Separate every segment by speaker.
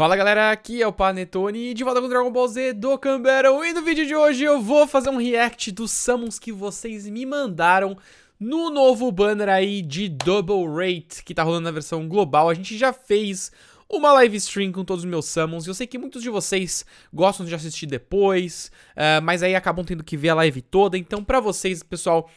Speaker 1: Fala galera, aqui é o Panetone de volta com Dragon Ball Z do Canberra. e no vídeo de hoje eu vou fazer um react dos summons que vocês me mandaram no novo banner aí de Double Rate que tá rolando na versão global. A gente já fez uma live stream com todos os meus summons. Eu sei que muitos de vocês gostam de assistir depois, uh, mas aí acabam tendo que ver a live toda. Então, para vocês, pessoal,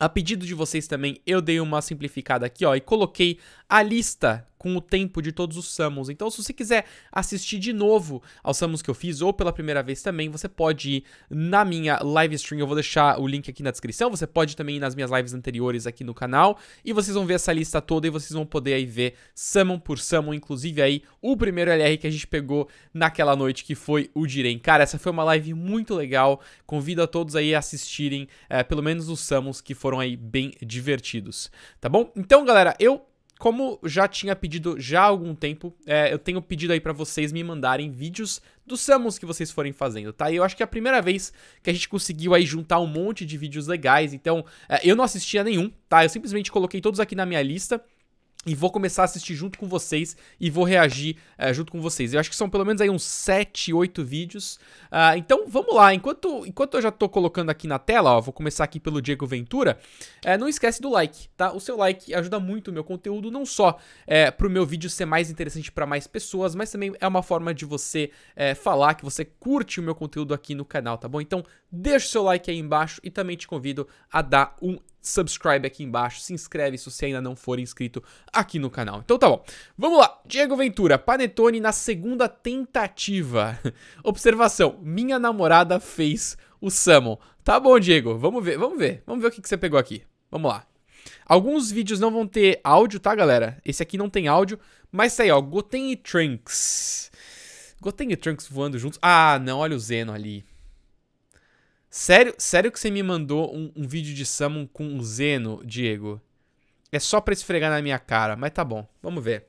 Speaker 1: a pedido de vocês também, eu dei uma simplificada aqui, ó, e coloquei a lista com o tempo de todos os samus. Então, se você quiser assistir de novo aos samus que eu fiz, ou pela primeira vez também, você pode ir na minha live stream, eu vou deixar o link aqui na descrição, você pode também ir nas minhas lives anteriores aqui no canal, e vocês vão ver essa lista toda e vocês vão poder aí ver summon por summon, inclusive aí o primeiro LR que a gente pegou naquela noite, que foi o Diren. Cara, essa foi uma live muito legal, convido a todos aí a assistirem, é, pelo menos os samus que foram aí bem divertidos, tá bom? Então, galera, eu como já tinha pedido já há algum tempo, é, eu tenho pedido aí para vocês me mandarem vídeos dos summons que vocês forem fazendo, tá? E eu acho que é a primeira vez que a gente conseguiu aí juntar um monte de vídeos legais, então é, eu não assistia nenhum, tá? Eu simplesmente coloquei todos aqui na minha lista e vou começar a assistir junto com vocês e vou reagir uh, junto com vocês. Eu acho que são pelo menos aí uns 7, 8 vídeos. Uh, então vamos lá, enquanto, enquanto eu já tô colocando aqui na tela, ó, vou começar aqui pelo Diego Ventura. Uh, não esquece do like, tá? O seu like ajuda muito o meu conteúdo, não só para eh, pro meu vídeo ser mais interessante para mais pessoas, mas também é uma forma de você falar que você curte o meu conteúdo aqui no canal, tá bom? Então deixa o seu like aí embaixo e também te convido a dar um subscribe aqui embaixo, se inscreve se você ainda não for inscrito aqui no canal. Então tá bom, vamos lá. Diego Ventura, Panetone na segunda tentativa. Observação, minha namorada fez o samo Tá bom, Diego, vamos ver, vamos ver, vamos ver o que, que você pegou aqui. Vamos lá. Alguns vídeos não vão ter áudio, tá, galera? Esse aqui não tem áudio, mas tá aí, ó, Goten e Trunks. Goten e Trunks voando juntos. Ah, não, olha o Zeno ali. Sério, sério que você me mandou um, um vídeo de Summon com o Zeno, Diego? É só pra esfregar na minha cara, mas tá bom, vamos ver.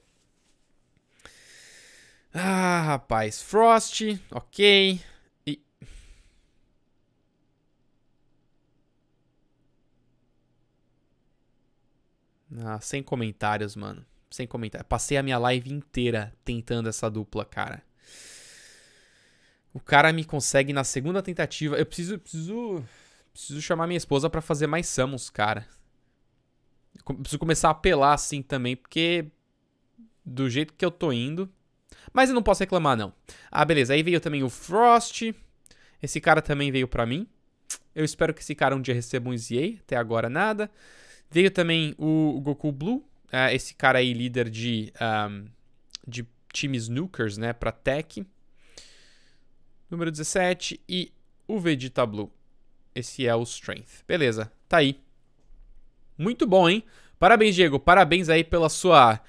Speaker 1: Ah, rapaz. Frost, ok. E... Ah, sem comentários, mano. Sem comentários. Passei a minha live inteira tentando essa dupla, cara. O cara me consegue na segunda tentativa. Eu preciso. Preciso, preciso chamar minha esposa para fazer mais Samus, cara. Eu preciso começar a apelar assim também, porque. Do jeito que eu tô indo. Mas eu não posso reclamar, não. Ah, beleza. Aí veio também o Frost. Esse cara também veio pra mim. Eu espero que esse cara um dia receba um EA. Até agora nada. Veio também o Goku Blue. Ah, esse cara aí, líder de, um, ah, de times Snookers, né? Pra Tech número 17 e o Vegeta Blue. Esse é o Strength. Beleza, tá aí. Muito bom, hein? Parabéns, Diego. Parabéns aí pela sua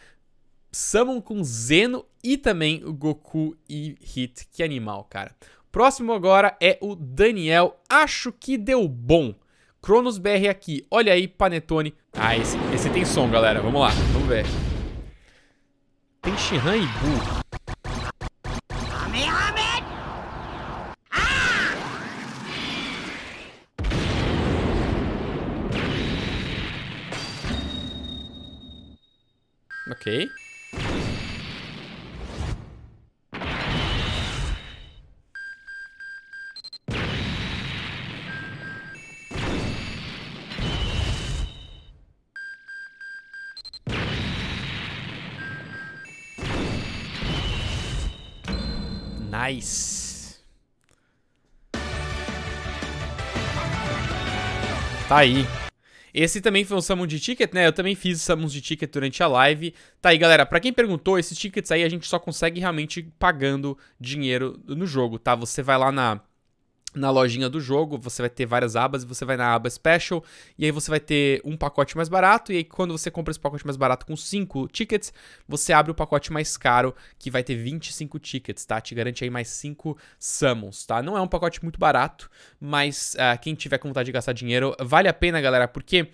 Speaker 1: Summon com Zeno e também o Goku e Hit. Que animal, cara. Próximo agora é o Daniel. Acho que deu bom. Cronos BR aqui. Olha aí, Panetone. Ah, esse, esse tem som, galera. Vamos lá, vamos ver. Tem Shihan e Buu. Ok. Nice. Tá aí. Esse também foi um Summon de Ticket, né? Eu também fiz Summons de Ticket durante a live. Tá aí, galera. Pra quem perguntou, esses tickets aí a gente só consegue realmente pagando dinheiro no jogo, tá? Você vai lá na na lojinha do jogo, você vai ter várias abas, você vai na aba Special, e aí você vai ter um pacote mais barato, e aí quando você compra esse pacote mais barato com 5 tickets, você abre o pacote mais caro, que vai ter 25 tickets, tá? Te garante aí mais 5 summons, tá? Não é um pacote muito barato, mas uh, quem tiver com vontade de gastar dinheiro, vale a pena, galera, porque...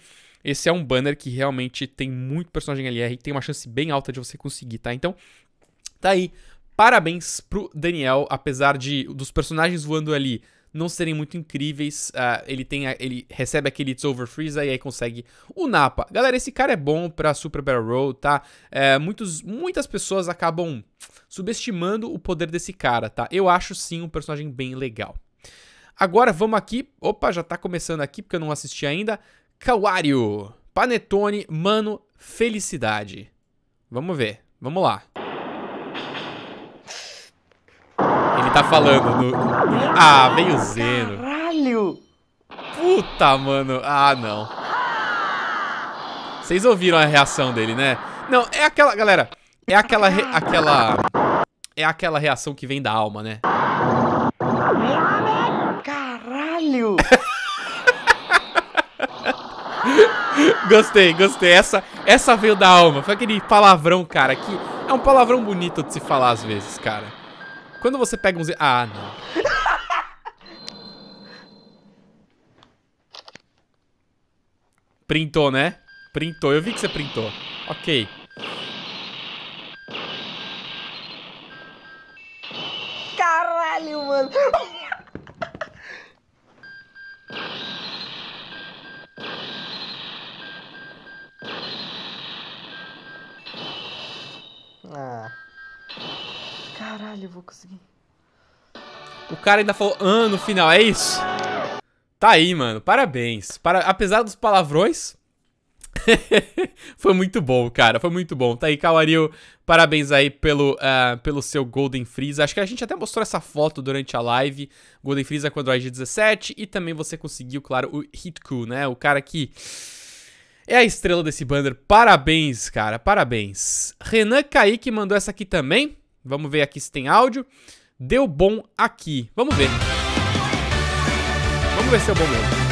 Speaker 1: Esse é um banner que realmente tem muito personagem LR e tem uma chance bem alta de você conseguir, tá? Então, tá aí. Parabéns pro Daniel, apesar de dos personagens voando ali não serem muito incríveis. Uh, ele tem a, ele recebe aquele It's Over Freeza e aí consegue o Napa. Galera, esse cara é bom pra Super Battle Roll, tá? É, muitos, muitas pessoas acabam subestimando o poder desse cara, tá? Eu acho sim um personagem bem legal. Agora vamos aqui. Opa, já tá começando aqui porque eu não assisti ainda. Kawario, Panetone, mano, felicidade. Vamos ver, vamos lá. tá falando. No, Ah, veio o Zeno. Caralho! Puta, mano. Ah, não. Vocês ouviram a reação dele, né? Não, é aquela, galera. É aquela, re... aquela... É aquela reação que vem da alma, né? Caralho! gostei, gostei. Essa, essa veio da alma. Foi aquele palavrão, cara, que é um palavrão bonito de se falar às vezes, cara. Quando você pega um... Ah, não. Printou, né? Printou. Eu vi que você printou. Ok. Caralho, eu vou conseguir. O cara ainda falou ah no final, é isso? Tá aí, mano. Parabéns. Para... Apesar dos palavrões, foi muito bom, cara. Foi muito bom. Tá aí, Kawaril. Parabéns aí pelo, uh, pelo seu Golden Freeze Acho que a gente até mostrou essa foto durante a live. Golden Freeze com Android 17. E também você conseguiu, claro, o Hitku, né? O cara que é a estrela desse banner. Parabéns, cara. Parabéns. Renan Kaique mandou essa aqui também. Vamos ver aqui se tem áudio. Deu bom aqui. Vamos ver. Vamos ver se é bom mesmo.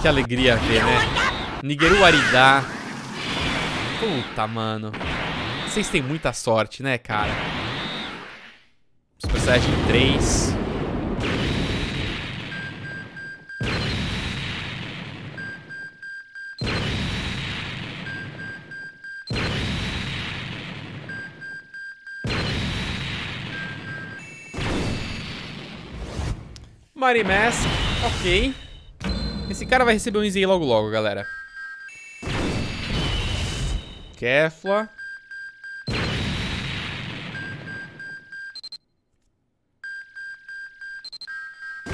Speaker 1: Que alegria ver, né? Nigeru Aridá. Puta, mano. Vocês têm muita sorte, né, cara? Super Saiyajin 3. Mighty Mask, ok. Esse cara vai receber um Easy logo logo, galera. Kefla.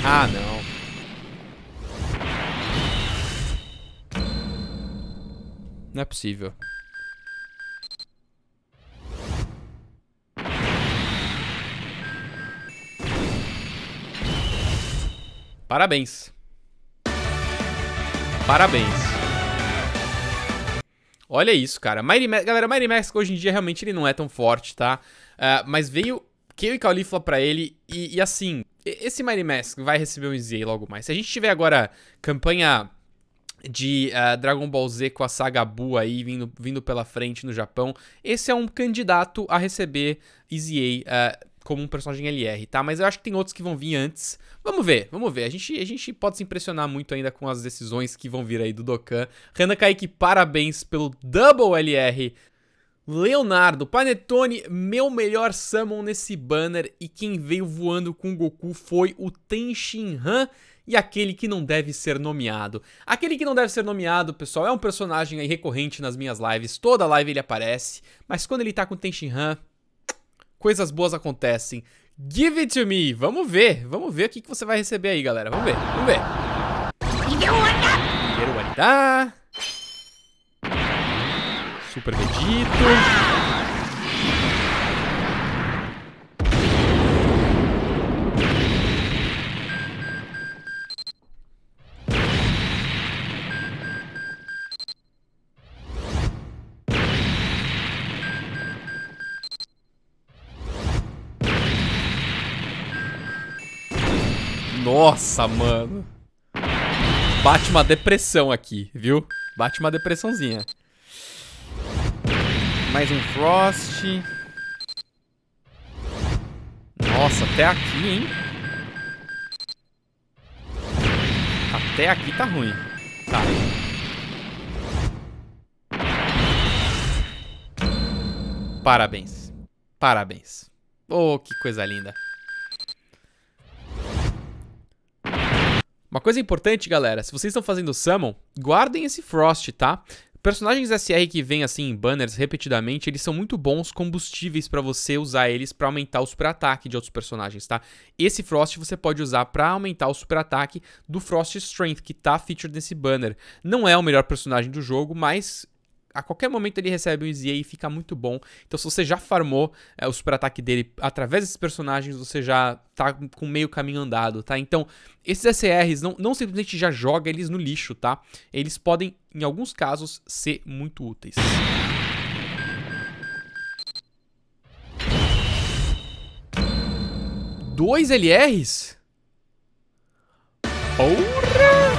Speaker 1: Ah, não. Não é possível. Parabéns. Parabéns. Olha isso, cara. Mighty Max, galera, Mighty Max hoje em dia realmente ele não é tão forte, tá? Uh, mas veio Kale e Caulifla pra ele e, e, assim, esse Mighty Max vai receber um EZ logo mais. Se a gente tiver agora campanha de uh, Dragon Ball Z com a saga Buu aí vindo, vindo pela frente no Japão, esse é um candidato a receber EZA uh, ah, como um personagem LR, tá? Mas eu acho que tem outros que vão vir antes. Vamos ver, vamos ver. A gente, a gente pode se impressionar muito ainda com as decisões que vão vir aí do Dokkan. Renan Kaique, parabéns pelo Double LR. Leonardo, Panetone, meu melhor summon nesse banner e quem veio voando com o Goku foi o Tenshinhan e aquele que não deve ser nomeado. Aquele que não deve ser nomeado, pessoal, é um personagem aí recorrente nas minhas lives, toda live ele aparece, mas quando ele tá com o Tenshinhan, coisas boas acontecem. Give it to me. Vamos ver. Vamos ver o que, que você vai receber aí, galera. Vamos ver. Vamos ver. Primeiro Super Vegito. Nossa, mano. Bate uma depressão aqui, viu? Bate uma depressãozinha. Mais um Frost. Nossa, até aqui, hein? Até aqui tá ruim. Tá. Parabéns. Parabéns. Oh, que coisa linda. Uma coisa importante, galera, se vocês estão fazendo summon, guardem esse Frost, tá? Personagens SR que vêm assim em banners repetidamente, eles são muito bons combustíveis para você usar eles para aumentar o super ataque de outros personagens, tá? Esse Frost você pode usar para aumentar o super ataque do Frost Strength, que tá featured nesse banner. Não é o melhor personagem do jogo, mas a qualquer momento ele recebe um Z e fica muito bom. Então, se você já farmou é, o super-ataque dele através desses personagens, você já tá com meio caminho andado, tá? Então, esses SRs não, não simplesmente já joga eles no lixo, tá? Eles podem, em alguns casos, ser muito úteis. Dois LRs? Porra!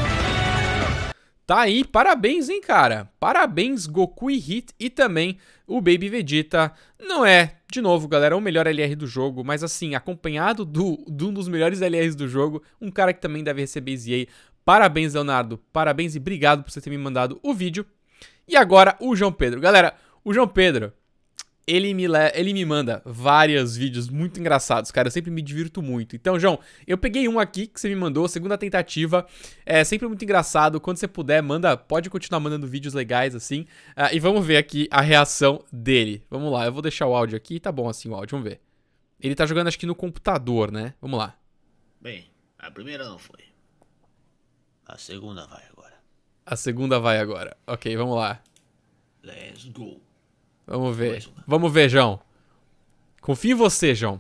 Speaker 1: Tá aí, parabéns, hein, cara? Parabéns, Goku e Hit e também o Baby Vegeta. Não é, de novo, galera, o melhor LR do jogo, mas assim, acompanhado do, de um dos melhores LRs do jogo, um cara que também deve receber ZA. Parabéns, Leonardo. Parabéns e obrigado por você ter me mandado o vídeo. E agora, o João Pedro. Galera, o João Pedro, ele me, le... ele me manda vários vídeos muito engraçados, cara. Eu sempre me divirto muito. Então, João, eu peguei um aqui que você me mandou, segunda tentativa. É sempre muito engraçado. Quando você puder, manda, pode continuar mandando vídeos legais assim. Uh, e vamos ver aqui a reação dele. Vamos lá, eu vou deixar o áudio aqui. Tá bom assim o áudio, vamos ver. Ele tá jogando, acho que no computador, né? Vamos lá. Bem, a primeira não foi. A segunda vai agora. A segunda vai agora. Ok, vamos lá. Let's go. Vamos ver. Vamos ver, João. Confio em você, João.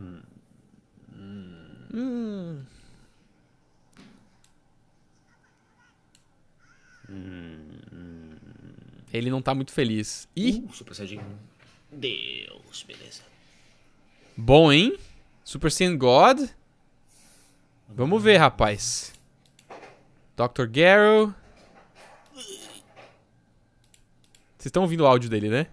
Speaker 1: Hum. Ele não tá muito feliz. Ih! Uh, Super Saiyajin. Deus, beleza. Bom, hein? Super Saiyan God. Vamos ver, rapaz. Dr. Garrow. Vocês estão ouvindo o áudio dele, né?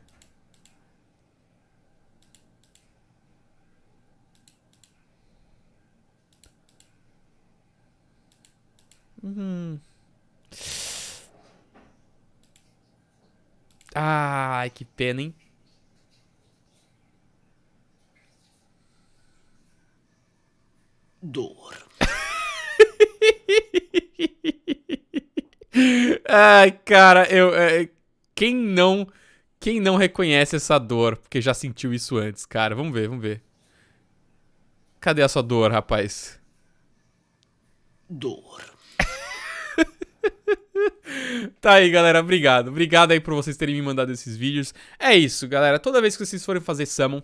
Speaker 1: Uhum. Ai, que pena, hein? Dor. Ai, cara, eu. É, quem não, quem não reconhece essa dor, porque já sentiu isso antes, cara? Vamos ver, vamos ver. Cadê a sua dor, rapaz? Dor. tá aí, galera. Obrigado. Obrigado aí por vocês terem me mandado esses vídeos. É isso, galera. Toda vez que vocês forem fazer summon,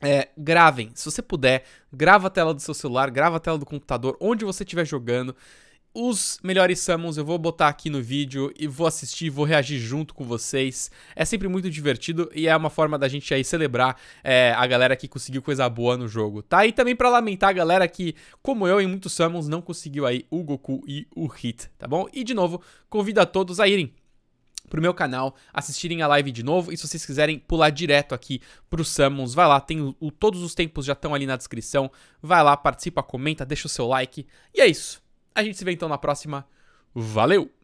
Speaker 1: é, gravem. Se você puder, grava a tela do seu celular, grava a tela do computador, onde você estiver jogando os melhores summons eu vou botar aqui no vídeo e vou assistir, vou reagir junto com vocês. É sempre muito divertido e é uma forma da gente aí celebrar é, a galera que conseguiu coisa boa no jogo, tá? E também para lamentar a galera que, como eu, em muitos summons não conseguiu aí o Goku e o Hit, tá bom? E de novo, convido a todos a irem pro meu canal, assistirem a live de novo. E se vocês quiserem pular direto aqui pro Summons, vai lá, tem o, o todos os tempos já estão ali na descrição. Vai lá, participa, comenta, deixa o seu like. E é isso. A gente se vê então na próxima. Valeu!